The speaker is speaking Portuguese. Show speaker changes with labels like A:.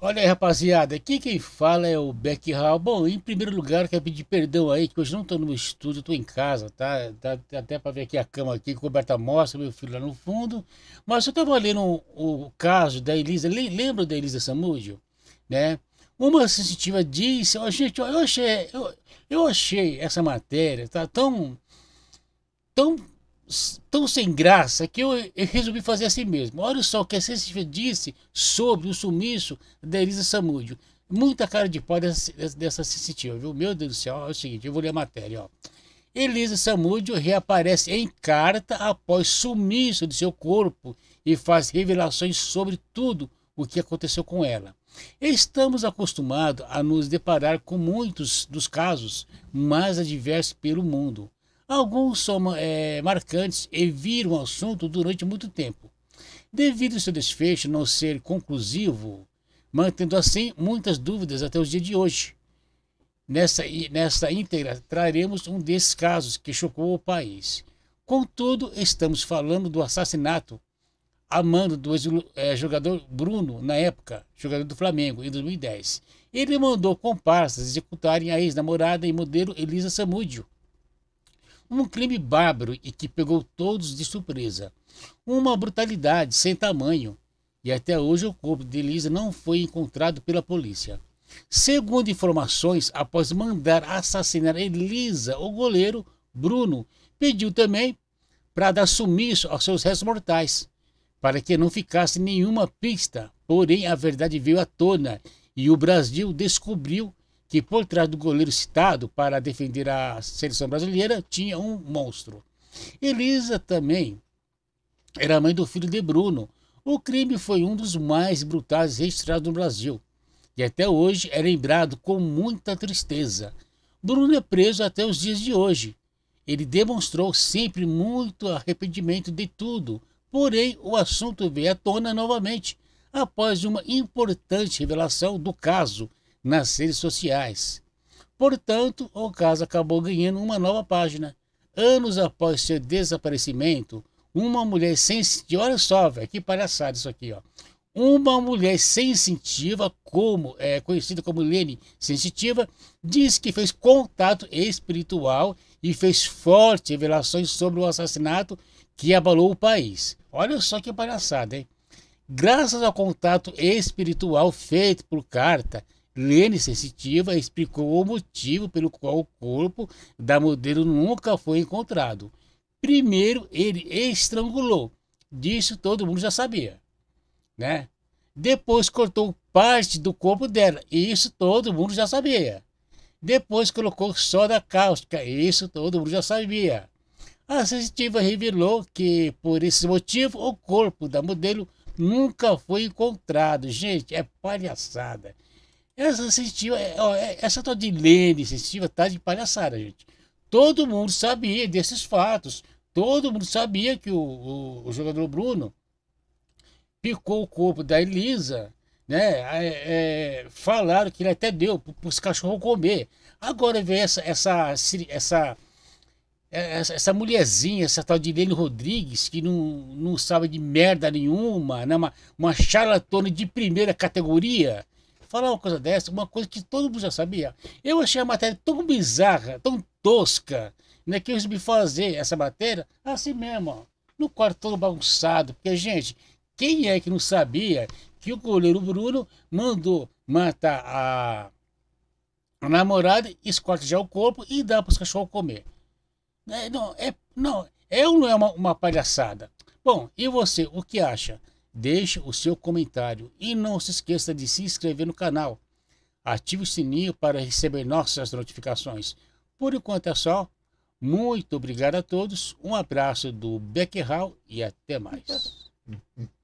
A: Olha aí, rapaziada, aqui quem fala é o Beck Hall. Bom, em primeiro lugar, quero pedir perdão aí, que hoje não tô no estúdio, tô em casa, tá? Dá, tá, tá até para ver aqui a cama aqui, coberta mostra, meu filho lá no fundo. Mas eu estava lendo o, o caso da Elisa, lembra da Elisa Samudio? Né? Uma sensitiva disse, oh, gente, eu achei, eu, eu achei essa matéria, tá tão, tão tão sem graça que eu, eu, resolvi fazer assim mesmo. Olha só o que a ciência disse sobre o sumiço da Elisa Samúdio. Muita cara de pau dessa, dessa sensitiva, viu? Meu Deus do céu, é o seguinte, eu vou ler a matéria, ó. Elisa Samúdio reaparece em carta após sumiço de seu corpo e faz revelações sobre tudo o que aconteceu com ela. Estamos acostumados a nos deparar com muitos dos casos mais adversos pelo mundo Alguns são é, marcantes e viram o assunto durante muito tempo. Devido ao seu desfecho não ser conclusivo, mantendo assim muitas dúvidas até os dias de hoje. Nessa, nessa íntegra, traremos um desses casos que chocou o país. Contudo, estamos falando do assassinato a mando do ex é, jogador Bruno, na época, jogador do Flamengo, em 2010. Ele mandou comparsas executarem a ex-namorada e modelo Elisa Samúdio, um crime bárbaro e que pegou todos de surpresa. Uma brutalidade sem tamanho. E até hoje o corpo de Elisa não foi encontrado pela polícia. Segundo informações, após mandar assassinar Elisa, o goleiro Bruno pediu também para dar sumiço aos seus restos mortais, para que não ficasse nenhuma pista. Porém, a verdade veio à tona e o Brasil descobriu que por trás do goleiro citado para defender a seleção brasileira tinha um monstro. Elisa também era mãe do filho de Bruno. O crime foi um dos mais brutais registrados no Brasil e até hoje é lembrado com muita tristeza. Bruno é preso até os dias de hoje. Ele demonstrou sempre muito arrependimento de tudo, porém o assunto veio à tona novamente após uma importante revelação do caso nas redes sociais. Portanto, o caso acabou ganhando uma nova página. Anos após seu desaparecimento, uma mulher sem Olha só, velho, que palhaçada isso aqui, ó. Uma mulher sensitiva, como é conhecida como Lene Sensitiva, diz que fez contato espiritual e fez fortes revelações sobre o assassinato que abalou o país. Olha só que palhaçada, hein? Graças ao contato espiritual feito por carta Lene Sensitiva explicou o motivo pelo qual o corpo da modelo nunca foi encontrado. Primeiro, ele estrangulou. Disso todo mundo já sabia, né? Depois cortou parte do corpo dela. Isso todo mundo já sabia. Depois colocou soda cáustica. Isso todo mundo já sabia. A sensitiva revelou que, por esse motivo, o corpo da modelo nunca foi encontrado. Gente, é palhaçada. Essa assistiva, é é, ó, é, essa tal de Lene assistiva tá de palhaçada, gente. Todo mundo sabia desses fatos. Todo mundo sabia que o, o, o jogador Bruno picou o corpo da Elisa, né? É, é, falaram que ele até deu para os cachorros comer. Agora vem essa, essa, essa, essa, essa mulherzinha, essa tal de Lene Rodrigues, que não, não sabe de merda nenhuma, né? uma, uma charlatana de primeira categoria, falar uma coisa dessa, uma coisa que todo mundo já sabia. Eu achei a matéria tão bizarra, tão tosca, né, que eu resolvi fazer essa matéria assim mesmo, ó, no quarto todo bagunçado. Porque, gente, quem é que não sabia que o goleiro Bruno mandou matar a, a namorada, esquartejar o corpo e dar para os cachorros comer? É, não, é, não, é ou não é uma, uma palhaçada? Bom, e você, o que acha? deixe o seu comentário e não se esqueça de se inscrever no canal. Ative o sininho para receber nossas notificações. Por enquanto é só. Muito obrigado a todos, um abraço do Beckerhal e até mais.